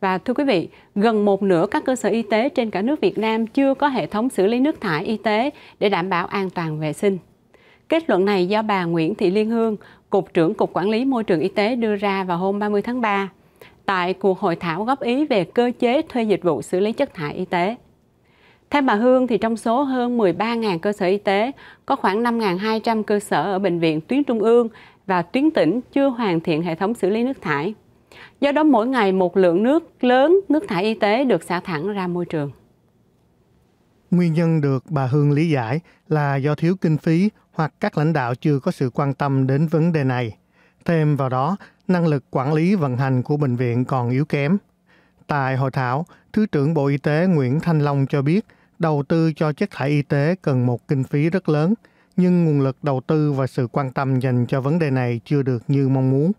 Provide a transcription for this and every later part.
Và thưa quý vị, gần một nửa các cơ sở y tế trên cả nước Việt Nam chưa có hệ thống xử lý nước thải y tế để đảm bảo an toàn vệ sinh. Kết luận này do bà Nguyễn Thị Liên Hương, Cục trưởng Cục Quản lý Môi trường Y tế đưa ra vào hôm 30 tháng 3 tại cuộc hội thảo góp ý về cơ chế thuê dịch vụ xử lý chất thải y tế. Theo bà Hương thì trong số hơn 13.000 cơ sở y tế, có khoảng 5.200 cơ sở ở bệnh viện tuyến trung ương và tuyến tỉnh chưa hoàn thiện hệ thống xử lý nước thải. Do đó mỗi ngày một lượng nước lớn nước thải y tế được xả thẳng ra môi trường. Nguyên nhân được bà Hương lý giải là do thiếu kinh phí hoặc các lãnh đạo chưa có sự quan tâm đến vấn đề này. Thêm vào đó, năng lực quản lý vận hành của bệnh viện còn yếu kém. Tại hội thảo, Thứ trưởng Bộ Y tế Nguyễn Thanh Long cho biết đầu tư cho chất thải y tế cần một kinh phí rất lớn, nhưng nguồn lực đầu tư và sự quan tâm dành cho vấn đề này chưa được như mong muốn.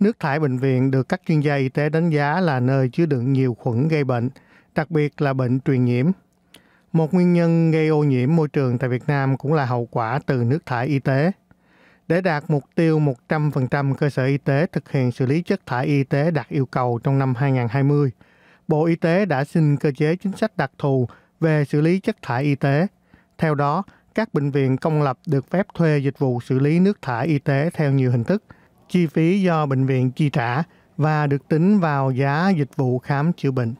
Nước thải bệnh viện được các chuyên gia y tế đánh giá là nơi chứa đựng nhiều khuẩn gây bệnh, đặc biệt là bệnh truyền nhiễm. Một nguyên nhân gây ô nhiễm môi trường tại Việt Nam cũng là hậu quả từ nước thải y tế. Để đạt mục tiêu 100% cơ sở y tế thực hiện xử lý chất thải y tế đạt yêu cầu trong năm 2020, Bộ Y tế đã xin cơ chế chính sách đặc thù về xử lý chất thải y tế. Theo đó, các bệnh viện công lập được phép thuê dịch vụ xử lý nước thải y tế theo nhiều hình thức – chi phí do bệnh viện chi trả và được tính vào giá dịch vụ khám chữa bệnh.